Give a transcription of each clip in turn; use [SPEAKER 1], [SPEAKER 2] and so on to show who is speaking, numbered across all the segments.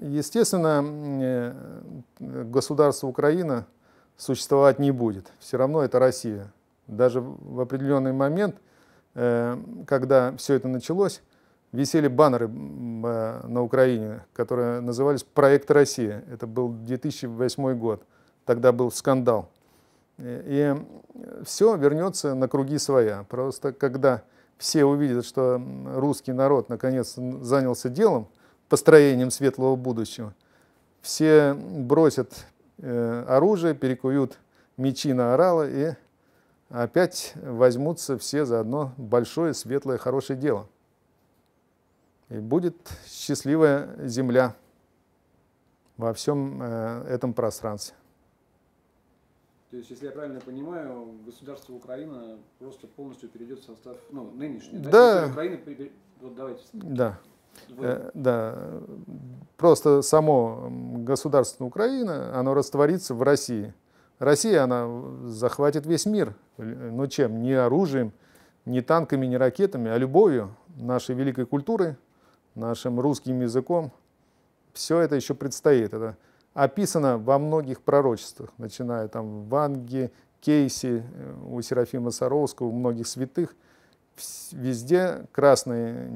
[SPEAKER 1] Естественно, э, государство Украина существовать не будет. Все равно это Россия. Даже в определенный момент, э, когда все это началось, висели баннеры э, на Украине, которые назывались «Проект Россия». Это был 2008 год. Тогда был скандал. И все вернется на круги своя. Просто когда все увидят, что русский народ наконец занялся делом – построением светлого будущего. Все бросят э, оружие, перекуют мечи на орала и опять возьмутся все за одно большое, светлое, хорошее дело. И будет счастливая земля во всем э, этом пространстве.
[SPEAKER 2] То есть, если я правильно понимаю, государство Украина просто полностью перейдет в состав ну, нынешний. Да. да. Украина, вот давайте. Да. Э,
[SPEAKER 1] да, просто само государство Украина, оно растворится в России. Россия, она захватит весь мир. Э, Но ну чем? Не оружием, не танками, не ракетами, а любовью нашей великой культуры, нашим русским языком. Все это еще предстоит. Это описано во многих пророчествах, начиная там в Анге, Кейси, э, у Серафима Саровского, у многих святых – везде красной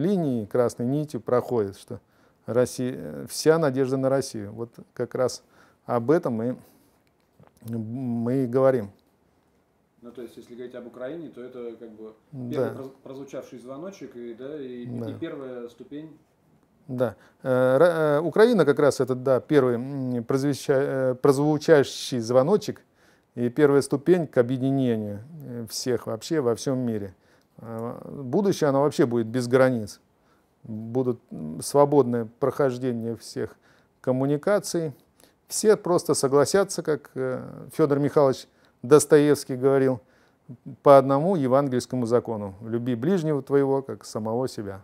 [SPEAKER 1] линией, красной нитью проходит, что Россия, э, вся надежда на Россию. Вот как раз об этом мы, мы и говорим.
[SPEAKER 2] Ну, то есть, если говорить об Украине, то это как бы первый да. прозвучавший звоночек и, да, и, да. и первая ступень.
[SPEAKER 1] Да. Э, э, Украина как раз это, да, первый прозвучащий звоночек и первая ступень к объединению всех вообще во всем мире. Э, будущее, оно вообще будет без границ. Будут свободное прохождение всех коммуникаций. Все просто согласятся, как э, Федор Михайлович Достоевский говорил, по одному евангельскому закону. Люби ближнего твоего, как самого себя.